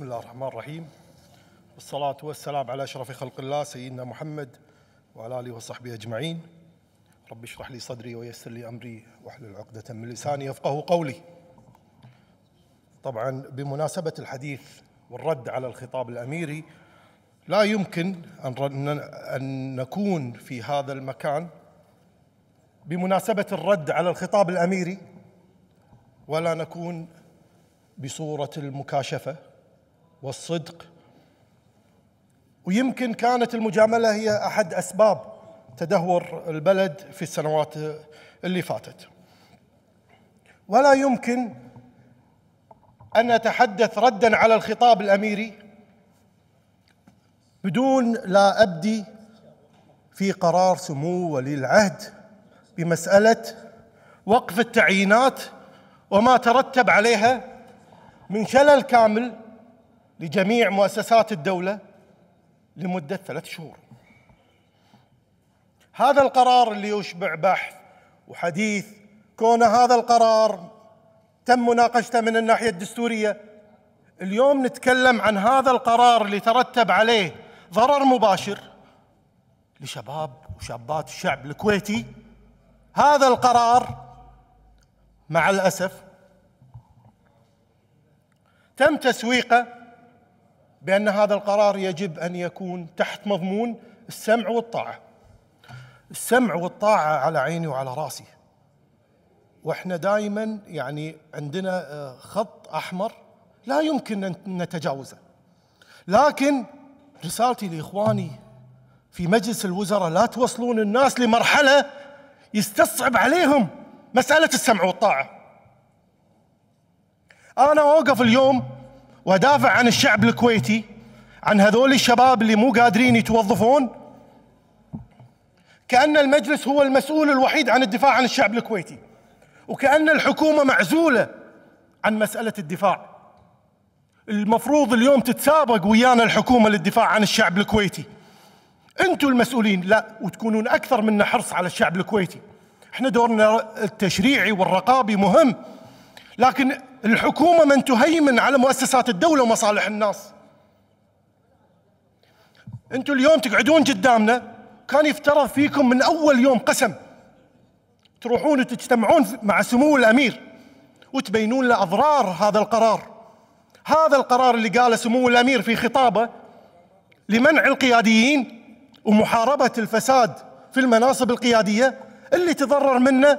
بسم الله الرحمن الرحيم والصلاة والسلام على أشرف خلق الله سيدنا محمد وعلى آله وصحبه أجمعين رب اشرح لي صدري ويسر لي أمري واحلل عقدة من لساني يفقه قولي طبعا بمناسبة الحديث والرد على الخطاب الأميري لا يمكن أن نكون في هذا المكان بمناسبة الرد على الخطاب الأميري ولا نكون بصورة المكاشفة والصدق ويمكن كانت المجامله هي احد اسباب تدهور البلد في السنوات اللي فاتت ولا يمكن ان اتحدث ردا على الخطاب الاميري بدون لا ابدي في قرار سمو ولي العهد بمساله وقف التعيينات وما ترتب عليها من شلل كامل لجميع مؤسسات الدولة لمدة ثلاث شهور هذا القرار اللي يشبع بحث وحديث كون هذا القرار تم مناقشته من الناحية الدستورية اليوم نتكلم عن هذا القرار اللي ترتب عليه ضرر مباشر لشباب وشابات الشعب الكويتي هذا القرار مع الأسف تم تسويقه بان هذا القرار يجب ان يكون تحت مضمون السمع والطاعه. السمع والطاعه على عيني وعلى راسي. واحنا دائما يعني عندنا آه، خط احمر لا يمكن ان نتجاوزه. لكن رسالتي لاخواني في مجلس الوزراء لا توصلون الناس لمرحله يستصعب عليهم مساله السمع والطاعه. انا اوقف اليوم وادافع عن الشعب الكويتي عن هذول الشباب اللي مو قادرين يتوظفون كأن المجلس هو المسؤول الوحيد عن الدفاع عن الشعب الكويتي وكأن الحكومة معزولة عن مسألة الدفاع المفروض اليوم تتسابق ويانا الحكومة للدفاع عن الشعب الكويتي انتم المسؤولين لا وتكونون أكثر منا حرص على الشعب الكويتي احنا دورنا التشريعي والرقابي مهم لكن الحكومة من تهيمن على مؤسسات الدولة ومصالح الناس انتم اليوم تقعدون قدامنا كان يفترض فيكم من اول يوم قسم تروحون وتجتمعون مع سمو الامير وتبينون له اضرار هذا القرار هذا القرار اللي قاله سمو الامير في خطابه لمنع القياديين ومحاربه الفساد في المناصب القياديه اللي تضرر منه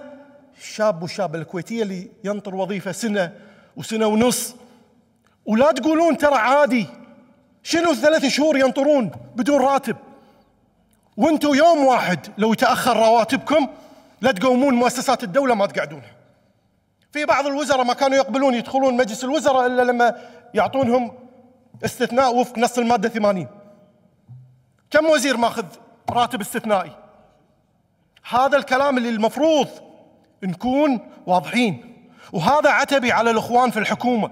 الشاب والشابه الكويتيه اللي ينطر وظيفه سنه وسنة ونص ولا تقولون ترى عادي شنو ثلاث شهور ينطرون بدون راتب وانتم يوم واحد لو تأخر رواتبكم لا تقومون مؤسسات الدولة ما تقعدونها في بعض الوزراء ما كانوا يقبلون يدخلون مجلس الوزراء إلا لما يعطونهم استثناء وفق نص المادة 80 كم وزير ماخذ راتب استثنائي هذا الكلام اللي المفروض نكون واضحين وهذا عتبي على الاخوان في الحكومه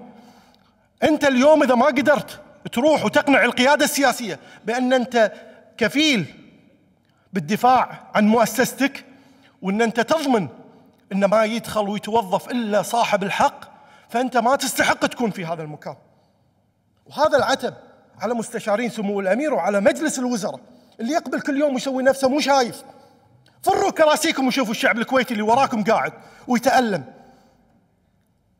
انت اليوم اذا ما قدرت تروح وتقنع القياده السياسيه بان انت كفيل بالدفاع عن مؤسستك وان انت تضمن ان ما يدخل ويتوظف الا صاحب الحق فانت ما تستحق تكون في هذا المكان. وهذا العتب على مستشارين سمو الامير وعلى مجلس الوزراء اللي يقبل كل يوم ويسوي نفسه مو شايف. فروا كراسيكم وشوفوا الشعب الكويتي اللي وراكم قاعد ويتالم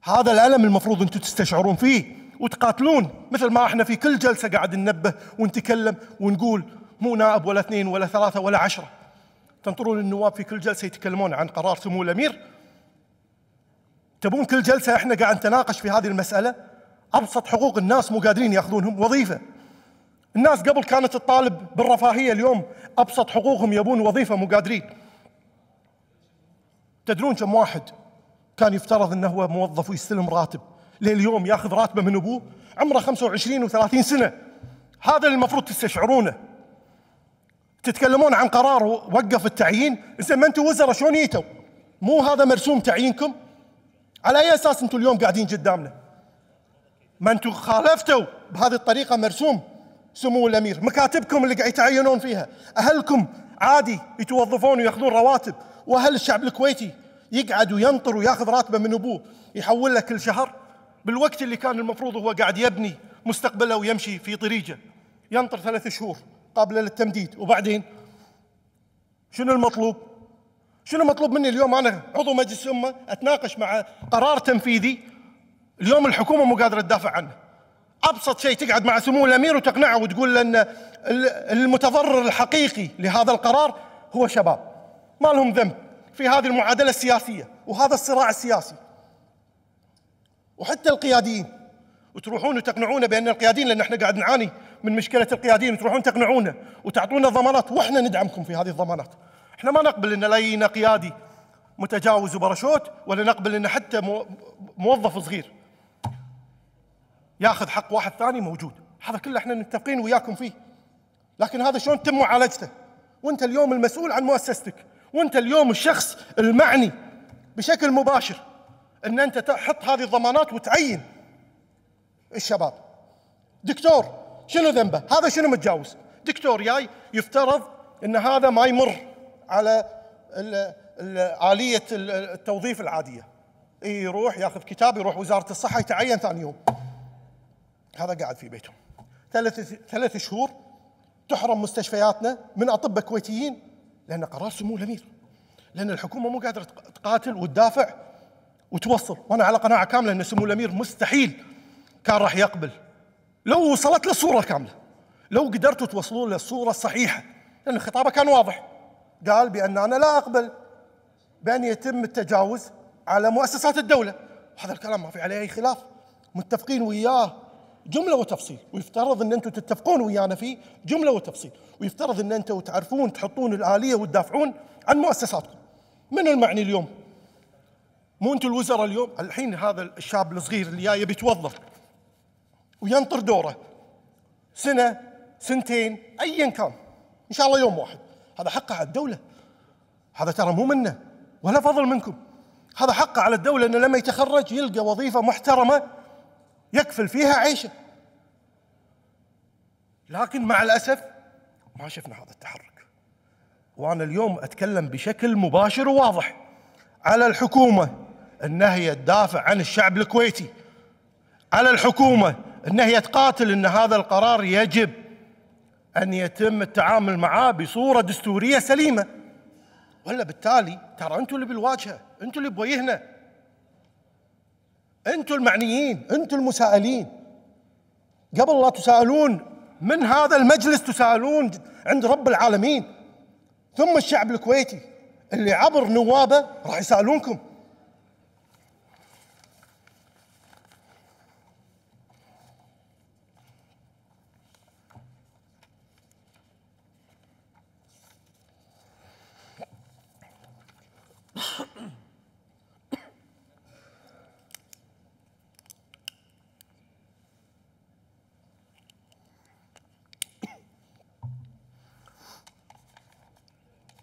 هذا الألم المفروض أنتم تستشعرون فيه وتقاتلون مثل ما احنا في كل جلسة قاعد ننبه ونتكلم ونقول مو نائب ولا اثنين ولا ثلاثة ولا عشرة تنطرون النواب في كل جلسة يتكلمون عن قرار سمو الأمير تبون كل جلسة احنا قاعد نتناقش في هذه المسألة أبسط حقوق الناس مو قادرين ياخذونهم وظيفة الناس قبل كانت تطالب بالرفاهية اليوم أبسط حقوقهم يبون وظيفة مو قادرين تدرون كم واحد كان يفترض انه هو موظف ويستلم راتب لليوم ياخذ راتبه من ابوه عمره 25 و30 سنه هذا اللي المفروض تستشعرونه تتكلمون عن قرار وقف التعيين زين ما انتم وزراء شلون جيتوا؟ مو هذا مرسوم تعيينكم؟ على اي اساس انتم اليوم قاعدين قدامنا؟ ما انتم خالفتوا بهذه الطريقه مرسوم سمو الامير، مكاتبكم اللي قاعد يتعينون فيها، اهلكم عادي يتوظفون وياخذون رواتب، واهل الشعب الكويتي يقعد وينطر وياخذ راتبه من ابوه يحول له كل شهر بالوقت اللي كان المفروض هو قاعد يبني مستقبله ويمشي في طريقه ينطر ثلاث شهور قابله للتمديد وبعدين شنو المطلوب؟ شنو المطلوب مني اليوم انا عضو مجلس امه اتناقش مع قرار تنفيذي اليوم الحكومه مو قادره تدافع عنه. ابسط شيء تقعد مع سمو الامير وتقنعه وتقول له ان المتضرر الحقيقي لهذا القرار هو شباب ما لهم ذنب في هذه المعادله السياسيه وهذا الصراع السياسي وحتى القياديين وتروحون وتقنعونا بان القياديين لان احنا قاعد نعاني من مشكله القياديين وتروحون تقنعونا وتعطونا ضمانات واحنا ندعمكم في هذه الضمانات. احنا ما نقبل ان لا قيادي متجاوز وبرشوت ولا نقبل ان حتى موظف صغير ياخذ حق واحد ثاني موجود، هذا كله احنا متفقين وياكم فيه. لكن هذا شلون تم معالجته؟ وانت اليوم المسؤول عن مؤسستك وانت اليوم الشخص المعني بشكل مباشر ان انت تحط هذه الضمانات وتعين الشباب دكتور شنو ذنبه هذا شنو متجاوز دكتور جاي يفترض ان هذا ما يمر على آلية التوظيف العادية إيه، يروح ياخذ كتاب يروح وزارة الصحة يتعين ثاني يوم هذا قاعد في بيتهم ثلاث ثلاث شهور تحرم مستشفياتنا من أطباء كويتيين لأن قرار سمو الأمير لأن الحكومة مو قادرة تقاتل وتدافع وتوصل وأنا على قناعة كاملة أن سمو الأمير مستحيل كان راح يقبل لو وصلت له الصورة كاملة لو قدرتوا توصلوا له الصورة الصحيحة لأن خطابه كان واضح قال بأن أنا لا أقبل بأن يتم التجاوز على مؤسسات الدولة وهذا الكلام ما في عليه أي خلاف متفقين وياه جمله وتفصيل ويفترض ان انتم تتفقون ويانا فيه جمله وتفصيل ويفترض ان انتم تعرفون تحطون الاليه وتدافعون عن مؤسساتكم من المعني اليوم مو انتم الوزراء اليوم الحين هذا الشاب الصغير اللي جاي يبي يتوظف وينطر دوره سنه سنتين ايا كان ان شاء الله يوم واحد هذا حقه على الدوله هذا ترى مو منه ولا فضل منكم هذا حقه على الدوله انه لما يتخرج يلقى وظيفه محترمه يكفل فيها عيشه لكن مع الاسف ما شفنا هذا التحرك وانا اليوم اتكلم بشكل مباشر وواضح على الحكومه انها هي تدافع عن الشعب الكويتي على الحكومه ان هي تقاتل ان هذا القرار يجب ان يتم التعامل معاه بصوره دستوريه سليمه ولا بالتالي ترى انتم اللي بالواجهه انتم اللي بوجهنا انتم المعنيين انتم المسائلين قبل لا تسالون من هذا المجلس تسالون عند رب العالمين ثم الشعب الكويتي اللي عبر نوابه راح يسالونكم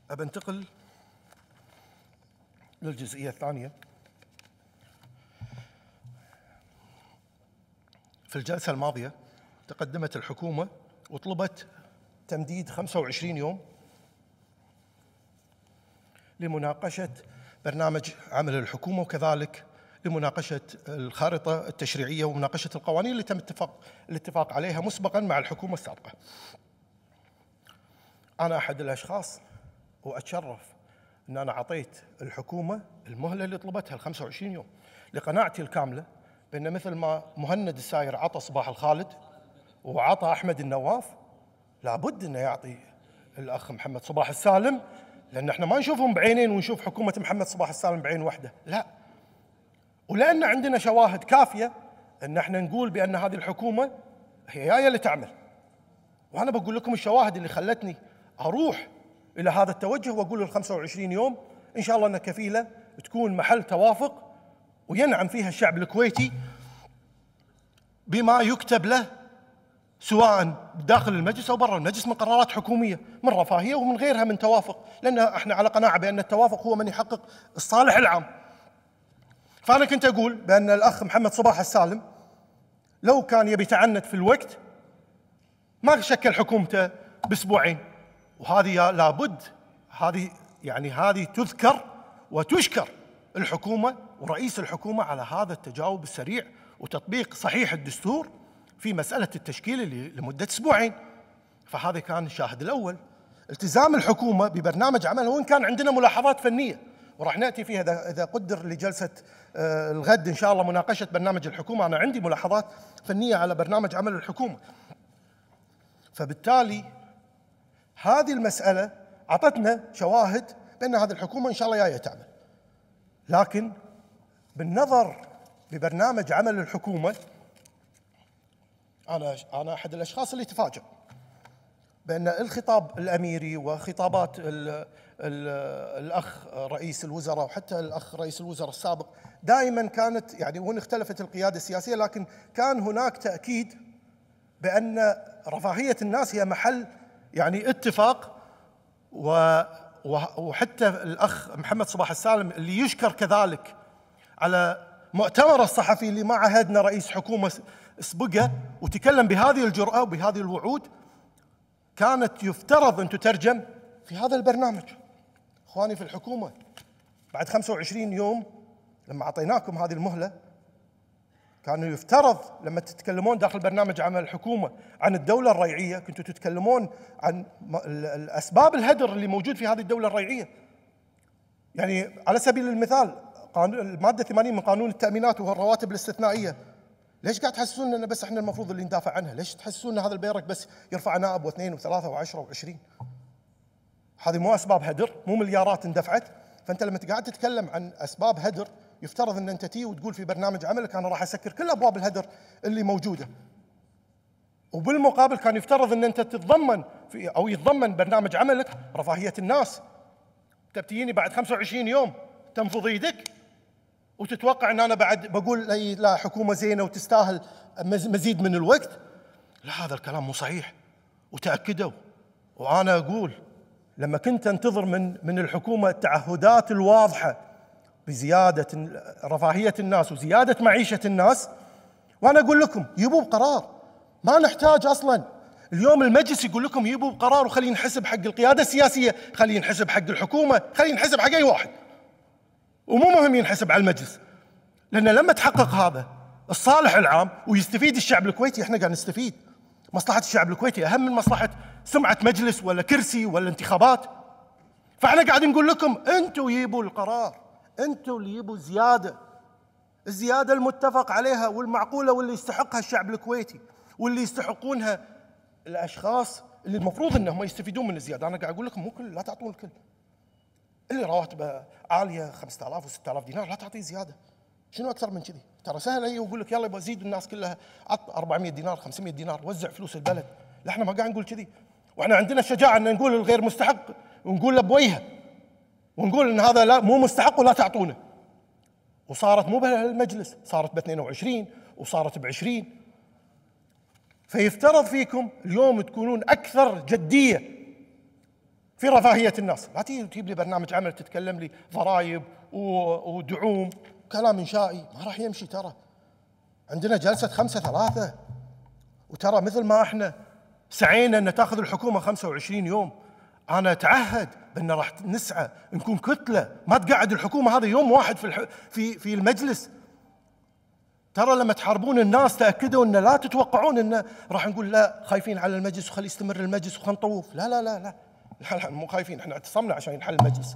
أبنتقل للجزئية الثانية في الجلسة الماضية تقدمت الحكومة وطلبت تمديد 25 يوم لمناقشة برنامج عمل الحكومة وكذلك لمناقشة الخارطة التشريعية ومناقشة القوانين اللي تم اتفاق الاتفاق عليها مسبقا مع الحكومة السابقة. أنا أحد الأشخاص واتشرف ان انا اعطيت الحكومه المهله اللي طلبتها ال 25 يوم لقناعتي الكامله بان مثل ما مهند الساير عطى صباح الخالد وعطى احمد النواف لابد انه يعطي الاخ محمد صباح السالم لان احنا ما نشوفهم بعينين ونشوف حكومه محمد صباح السالم بعين واحده لا ولان عندنا شواهد كافيه ان احنا نقول بان هذه الحكومه هي جايه لتعمل وانا بقول لكم الشواهد اللي خلتني اروح الى هذا التوجه واقول ال 25 يوم ان شاء الله انها كفيله تكون محل توافق وينعم فيها الشعب الكويتي بما يكتب له سواء داخل المجلس او برا المجلس من قرارات حكوميه من رفاهيه ومن غيرها من توافق لان احنا على قناعه بان التوافق هو من يحقق الصالح العام فانا كنت اقول بان الاخ محمد صباح السالم لو كان يبي تعنت في الوقت ما شكل حكومته باسبوعين وهذه لابد هذه يعني هذه تذكر وتشكر الحكومه ورئيس الحكومه على هذا التجاوب السريع وتطبيق صحيح الدستور في مساله التشكيل اللي لمده اسبوعين فهذا كان الشاهد الاول التزام الحكومه ببرنامج عمل وان كان عندنا ملاحظات فنيه وراح ناتي فيها اذا قدر لجلسه آه، الغد ان شاء الله مناقشه برنامج الحكومه انا عندي ملاحظات فنيه على برنامج عمل الحكومه فبالتالي هذه المسألة أعطتنا شواهد بأن هذه الحكومة إن شاء الله جاية تعمل لكن بالنظر ببرنامج عمل الحكومة أنا أنا أحد الأشخاص اللي تفاجأ بأن الخطاب الأميري وخطابات الـ الـ الأخ رئيس الوزراء وحتى الأخ رئيس الوزراء السابق دائما كانت يعني وإن اختلفت القيادة السياسية لكن كان هناك تأكيد بأن رفاهية الناس هي محل يعني اتفاق و وحتى الاخ محمد صباح السالم اللي يشكر كذلك على مؤتمر الصحفي اللي ما عهدنا رئيس حكومه سبقه وتكلم بهذه الجراه وبهذه الوعود كانت يفترض ان تترجم في هذا البرنامج. اخواني في الحكومه بعد 25 يوم لما اعطيناكم هذه المهله كانوا يفترض لما تتكلمون داخل برنامج عمل الحكومه عن الدوله الريعيه كنتوا تتكلمون عن اسباب الهدر اللي موجود في هذه الدوله الريعيه. يعني على سبيل المثال قانون الماده 80 من قانون التامينات وهو الرواتب الاستثنائيه ليش قاعد تحسسون ان بس احنا المفروض اللي ندافع عنها؟ ليش تحسسون ان هذا البيرك بس يرفع نائب واثنين وثلاثه وعشره وعشرين؟ هذه مو اسباب هدر، مو مليارات اندفعت، فانت لما تقعد تتكلم عن اسباب هدر يفترض ان انت تي وتقول في برنامج عملك انا راح اسكر كل ابواب الهدر اللي موجوده وبالمقابل كان يفترض ان انت تتضمن في او يتضمن برنامج عملك رفاهيه الناس تبتيني بعد 25 يوم تنفض ايدك وتتوقع ان انا بعد بقول لا حكومه زينه وتستاهل مزيد من الوقت لا هذا الكلام مو صحيح وتاكدوا وانا اقول لما كنت انتظر من من الحكومه التعهدات الواضحه بزياده رفاهيه الناس وزياده معيشه الناس وانا اقول لكم يبوا بقرار ما نحتاج اصلا اليوم المجلس يقول لكم يبوا بقرار وخليه ينحسب حق القياده السياسيه، خليه ينحسب حق الحكومه، خليه ينحسب حق اي واحد. ومو مهم ينحسب على المجلس. لان لما تحقق هذا الصالح العام ويستفيد الشعب الكويتي احنا قاعد نستفيد. مصلحه الشعب الكويتي اهم من مصلحه سمعه مجلس ولا كرسي ولا انتخابات. فاحنا قاعدين نقول لكم انتم جيبوا القرار. انتوا اللي يبوا زياده الزياده المتفق عليها والمعقوله واللي يستحقها الشعب الكويتي واللي يستحقونها الاشخاص اللي المفروض انهم يستفيدون من الزياده انا قاعد اقول لكم مو كل لا تعطون الكل اللي رواتبه عاليه 5000 و6000 دينار لا تعطيه زياده شنو اكثر من كذي ترى سهل اي واقول لك يلا يبغى زيد الناس كلها عط 400 دينار 500 دينار وزع فلوس البلد لا احنا ما قاعد نقول كذي واحنا عندنا الشجاعه ان نقول الغير مستحق ونقول له بوجهه ونقول ان هذا لا مو مستحق ولا تعطونه وصارت مو بهالمجلس صارت ب 22 وصارت ب 20 فيفترض فيكم اليوم تكونون اكثر جديه في رفاهيه الناس لا تجيب لي برنامج عمل تتكلم لي ضرائب ودعوم كلام انشائي ما راح يمشي ترى عندنا جلسه خمسه ثلاثه وترى مثل ما احنا سعينا ان تاخذ الحكومه 25 يوم انا اتعهد بان راح نسعى نكون كتله ما تقعد الحكومه هذا يوم واحد في في في المجلس ترى لما تحاربون الناس تاكدوا ان لا تتوقعون ان راح نقول لا خايفين على المجلس وخلي يستمر المجلس وخلي نطوف لا لا لا لا لا, لا مو خايفين احنا اعتصمنا عشان ينحل المجلس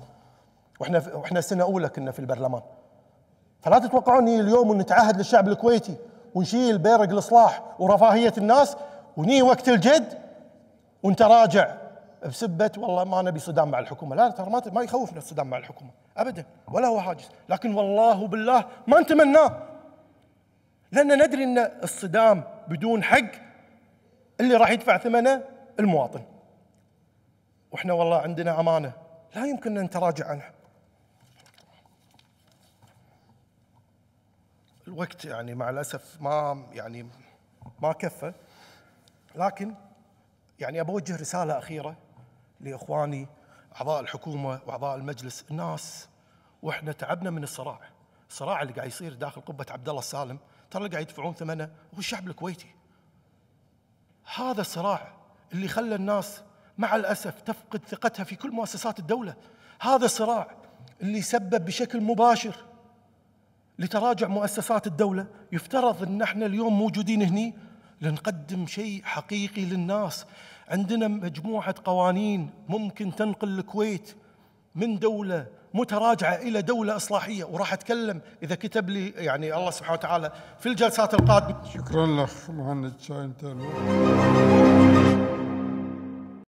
واحنا واحنا سنه اولى كنا في البرلمان فلا تتوقعون اني اليوم نتعهد للشعب الكويتي ونشيل بيرق الاصلاح ورفاهيه الناس وني وقت الجد ونتراجع بسبه والله ما نبي صدام مع الحكومه، لا ترى ما يخوفنا الصدام مع الحكومه ابدا ولا هو حاجز، لكن والله بالله ما نتمناه. لان ندري ان الصدام بدون حق اللي راح يدفع ثمنه المواطن. واحنا والله عندنا امانه لا يمكن ان نتراجع عنها. الوقت يعني مع الاسف ما يعني ما كفى لكن يعني ابوجه رساله اخيره لاخواني اعضاء الحكومه واعضاء المجلس الناس واحنا تعبنا من الصراع الصراع اللي قاعد يصير داخل قبه عبد الله السالم ترى اللي قاعد يدفعون ثمنه هو الشعب الكويتي هذا الصراع اللي خلى الناس مع الاسف تفقد ثقتها في كل مؤسسات الدوله هذا الصراع اللي سبب بشكل مباشر لتراجع مؤسسات الدوله يفترض ان احنا اليوم موجودين هني لنقدم شيء حقيقي للناس عندنا مجموعة قوانين ممكن تنقل الكويت من دولة متراجعة إلى دولة إصلاحية وراح أتكلم إذا كتب لي يعني الله سبحانه وتعالى في الجلسات القادمة شكرا لك مهند شاين